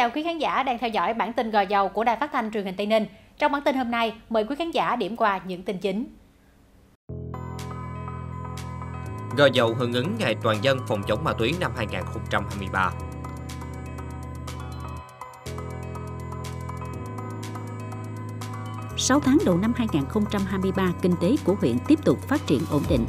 chào quý khán giả đang theo dõi bản tin gò dầu của Đài Phát thanh truyền hình Tây Ninh. Trong bản tin hôm nay, mời quý khán giả điểm qua những tin chính. Gò dầu hưởng ứng Ngày Toàn dân phòng chống ma túy năm 2023. Sáu tháng đầu năm 2023, kinh tế của huyện tiếp tục phát triển ổn định,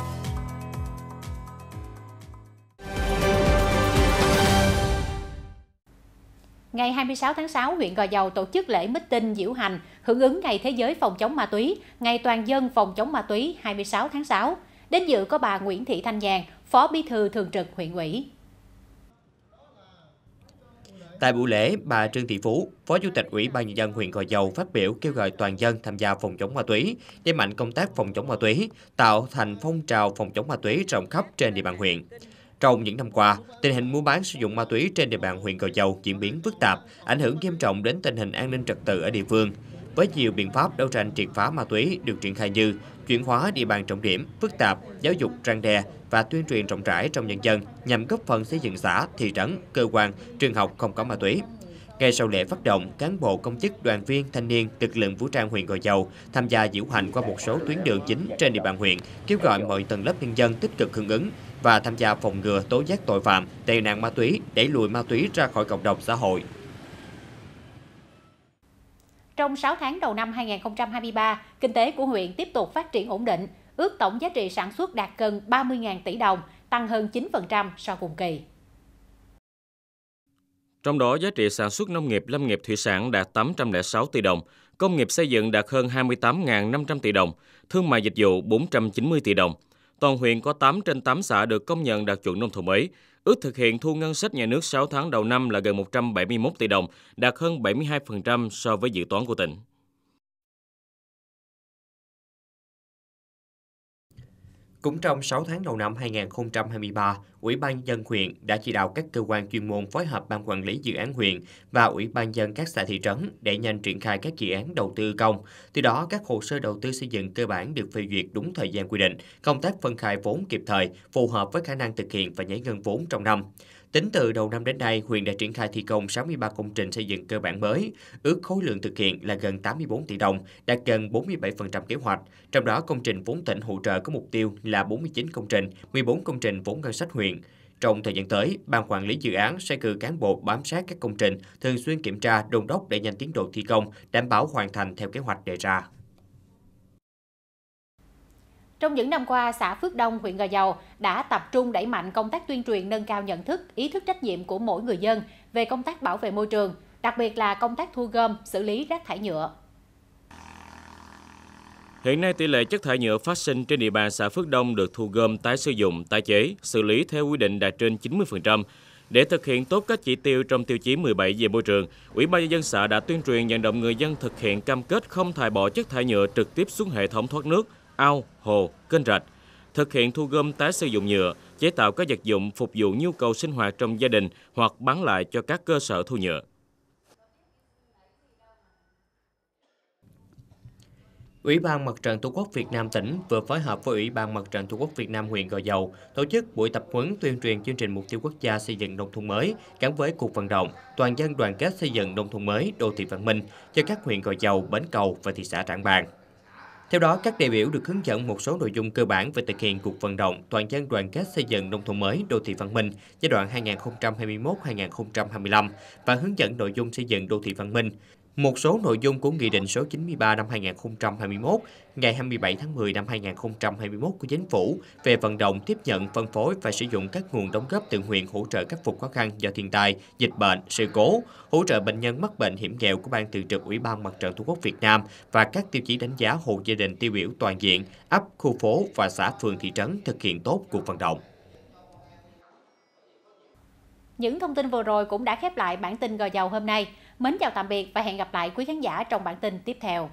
ngày 26 tháng 6, huyện Gò Dầu tổ chức lễ meeting diễu hành hưởng ứng Ngày Thế giới phòng chống ma túy, Ngày toàn dân phòng chống ma túy 26 tháng 6. Đến dự có bà Nguyễn Thị Thanh Giang, Phó Bí thư Thường trực huyện ủy. Tại buổi lễ, bà Trương Thị Phú, Phó Chủ tịch Ủy ban nhân dân huyện Gò Dầu phát biểu kêu gọi toàn dân tham gia phòng chống ma túy, đẩy mạnh công tác phòng chống ma túy, tạo thành phong trào phòng chống ma túy rộng khắp trên địa bàn huyện. Trong những năm qua, tình hình mua bán sử dụng ma túy trên địa bàn huyện Cầu Dầu diễn biến phức tạp, ảnh hưởng nghiêm trọng đến tình hình an ninh trật tự ở địa phương. Với nhiều biện pháp đấu tranh triệt phá ma túy được triển khai như chuyển hóa địa bàn trọng điểm, phức tạp, giáo dục răng đe và tuyên truyền rộng rãi trong nhân dân nhằm góp phần xây dựng xã, thị trấn, cơ quan, trường học không có ma túy. Ngay sau lễ phát động, cán bộ công chức, đoàn viên, thanh niên, lực lượng vũ trang huyện Gò Dầu tham gia diễu hành qua một số tuyến đường chính trên địa bàn huyện, kêu gọi mọi tầng lớp nhân dân tích cực hưởng ứng, và tham gia phòng ngừa tố giác tội phạm, tệ nạn ma túy, đẩy lùi ma túy ra khỏi cộng đồng xã hội. Trong 6 tháng đầu năm 2023, kinh tế của huyện tiếp tục phát triển ổn định, ước tổng giá trị sản xuất đạt gần 30.000 tỷ đồng, tăng hơn 9% so cùng kỳ. Trong đó, giá trị sản xuất nông nghiệp, lâm nghiệp, thủy sản đạt 806 tỷ đồng, công nghiệp xây dựng đạt hơn 28.500 tỷ đồng, thương mại dịch vụ 490 tỷ đồng – toàn huyện có 8 trên 8 xã được công nhận đạt chuẩn nông thôn mới. Ước thực hiện thu ngân sách nhà nước 6 tháng đầu năm là gần 171 tỷ đồng, đạt hơn 72% so với dự toán của tỉnh. Cũng trong 6 tháng đầu năm 2023, Ủy ban dân huyện đã chỉ đạo các cơ quan chuyên môn phối hợp ban quản lý dự án huyện và Ủy ban dân các xã thị trấn để nhanh triển khai các dự án đầu tư công. Từ đó, các hồ sơ đầu tư xây dựng cơ bản được phê duyệt đúng thời gian quy định, công tác phân khai vốn kịp thời, phù hợp với khả năng thực hiện và nhảy ngân vốn trong năm. Tính từ đầu năm đến nay, huyện đã triển khai thi công 63 công trình xây dựng cơ bản mới, ước khối lượng thực hiện là gần 84 tỷ đồng, đạt gần 47% kế hoạch. Trong đó, công trình vốn tỉnh hỗ trợ có mục tiêu là 49 công trình, 14 công trình vốn ngân sách huyện. Trong thời gian tới, Ban quản lý dự án sẽ cử cán bộ bám sát các công trình, thường xuyên kiểm tra, đôn đốc để nhanh tiến độ thi công, đảm bảo hoàn thành theo kế hoạch đề ra. Trong những năm qua, xã Phước Đông, huyện Gò Dầu đã tập trung đẩy mạnh công tác tuyên truyền nâng cao nhận thức, ý thức trách nhiệm của mỗi người dân về công tác bảo vệ môi trường, đặc biệt là công tác thu gom, xử lý rác thải nhựa. Hiện nay tỷ lệ chất thải nhựa phát sinh trên địa bàn xã Phước Đông được thu gom, tái sử dụng, tái chế, xử lý theo quy định đạt trên 90%. Để thực hiện tốt các chỉ tiêu trong tiêu chí 17 về môi trường, Ủy ban nhân dân xã đã tuyên truyền vận động người dân thực hiện cam kết không thải bỏ chất thải nhựa trực tiếp xuống hệ thống thoát nước, ao, hồ, kênh rạch, thực hiện thu gom tái sử dụng nhựa, chế tạo các vật dụng phục vụ nhu cầu sinh hoạt trong gia đình hoặc bán lại cho các cơ sở thu nhựa. Ủy ban Mặt trận Tổ quốc Việt Nam tỉnh vừa phối hợp với Ủy ban Mặt trận Tổ quốc Việt Nam huyện Gò Dầu tổ chức buổi tập huấn tuyên truyền chương trình mục tiêu quốc gia xây dựng nông thôn mới gắn với cuộc vận động toàn dân đoàn kết xây dựng nông thôn mới đô thị văn minh cho các huyện Gò Dầu, Bến Cầu và thị xã Trảng Bàng. Theo đó, các đại biểu được hướng dẫn một số nội dung cơ bản về thực hiện cuộc vận động toàn dân đoàn kết xây dựng nông thôn mới, đô thị văn minh giai đoạn 2021-2025 và hướng dẫn nội dung xây dựng đô thị văn minh một số nội dung của Nghị định số 93 năm 2021 ngày 27 tháng 10 năm 2021 của Chính phủ về vận động tiếp nhận, phân phối và sử dụng các nguồn đóng góp tự nguyện hỗ trợ khắc phục khó khăn do thiên tai, dịch bệnh, sự cố, hỗ trợ bệnh nhân mắc bệnh hiểm nghèo của Ban Thường trực Ủy ban Mặt trận Tổ quốc Việt Nam và các tiêu chí đánh giá hộ gia đình tiêu biểu toàn diện, ấp, khu phố và xã phường thị trấn thực hiện tốt cuộc vận động. Những thông tin vừa rồi cũng đã khép lại bản tin gò dầu hôm nay. Mến chào tạm biệt và hẹn gặp lại quý khán giả trong bản tin tiếp theo.